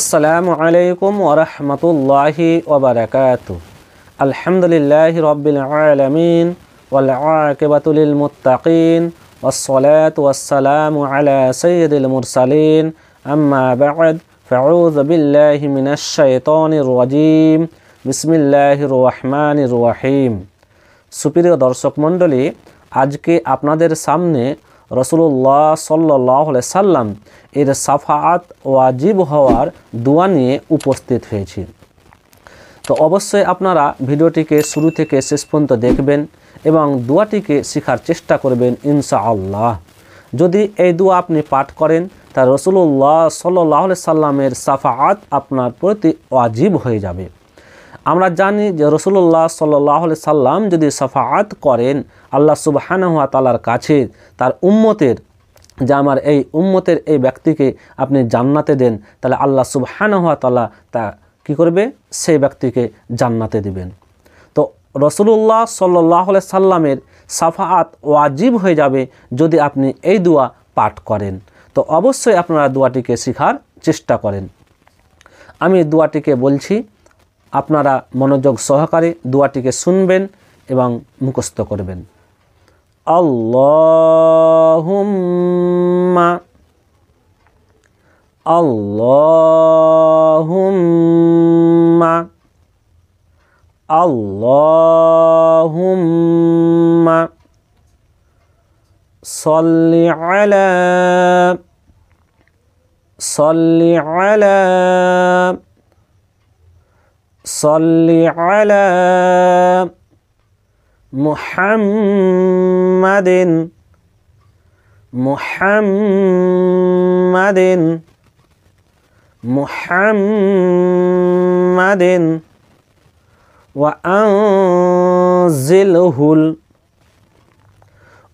আসসালামু আলাইকুম ওরহমতুল্লাহি ওবরাকাত আলহামদুলিল্লাহ রবিল আলমিন ওলাকিবাতুলিল মুতাকিন والصلاة والسلام على سيد المرسلين أما بعد فأعوذ بالله من الشيطان الرجيم بسم الله الرحمن الرحيم সুপ্রিয় দর্শক মণ্ডলী আজকে আপনাদের সামনে রসুল্লাহ সাল্লাহ সাল্লাম এর সাফাত ওয়াজিব হওয়ার দোয়া নিয়ে উপস্থিত হয়েছি তো অবশ্যই আপনারা ভিডিওটিকে শুরু থেকে শেষ পর্যন্ত দেখবেন এবং দোয়াটিকে শেখার চেষ্টা করবেন ইনশাআল্লাহ যদি এই দোয়া আপনি পাঠ করেন তা রসুল্লাহ সাল্লাহ সাল্লামের সাফাত আপনার প্রতি ওয়াজিব হয়ে যাবে আমরা জানি যে রসুল্লাহ সাল্লাহ সাল্লাম যদি সাফাত করেন আল্লাহ সুবাহানহুয়া তালার কাছে তার উম্মতের যে আমার এই উম্মতের এই ব্যক্তিকে আপনি জান্নাতে দেন তাহলে আল্লাহ হওয়া তালা তা কি করবে সেই ব্যক্তিকে জান্নাতে দিবেন তো রসুল্লাহ সাল্লাহ সাল্লামের সাফাত ওয়াজিব হয়ে যাবে যদি আপনি এই দোয়া পাঠ করেন তো অবশ্যই আপনারা দোয়াটিকে শেখার চেষ্টা করেন আমি দোয়াটিকে বলছি আপনারা মনোযোগ সহকারে দোয়াটিকে শুনবেন এবং মুখস্থ করবেন আল্লাহুম্মা আল্লাহুম্মা আল্লাহুম্মা সল্লি আলা সল্লি আলা صل على محمد محمد محمد وأنزله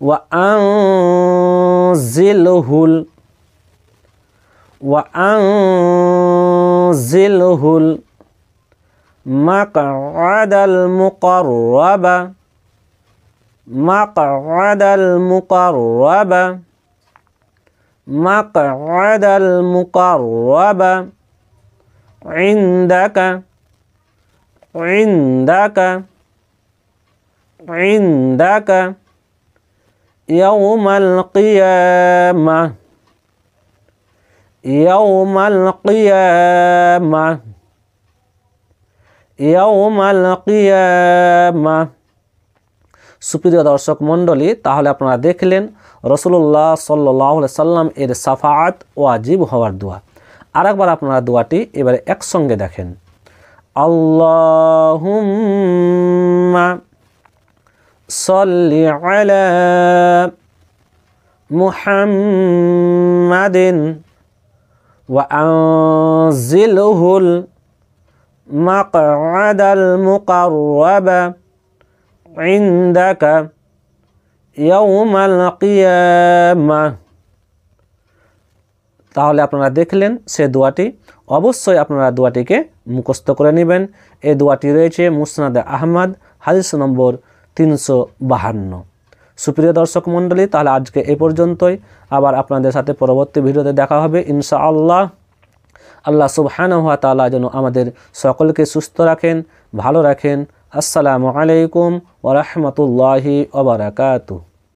وأنزله وأنزله مقعد المقرب مقعد المقرب مقعد المقرب عندك عندك عندك يوم القيامة يوم القيامة আল কিয়ামা সুপ্রিয় দর্শক মণ্ডলী তাহলে আপনারা দেখলেন রসুল্লাহ সাল্লাহ সাল্লাম এর সাফাত ওয়াজিব হওয়ার দোয়া একবার আপনারা দোয়াটি এবারে একসঙ্গে দেখেন আল্লাহ সল্লি আলা মুহাম্মাদিন ওয়া আনজিলহুল مقعد المقرب عندك يوم القيامة তাহলে আপনারা দেখলেন সে দোয়াটি অবশ্যই আপনারা দোয়াটিকে মুখস্থ করে নেবেন এই দোয়াটি রয়েছে মুসনাদে আহমদ হাদিস নম্বর তিনশো বাহান্ন সুপ্রিয় দর্শক মণ্ডলী তাহলে আজকে এ পর্যন্তই আবার আপনাদের সাথে পরবর্তী ভিডিওতে দেখা হবে ইনশাআল্লাহ আল্লাহ সুবহানহা তালা যেন আমাদের সকলকে সুস্থ রাখেন ভালো রাখেন আসসালামু আলাইকুম ওরহমতুল্লাহি ওবরাকাতু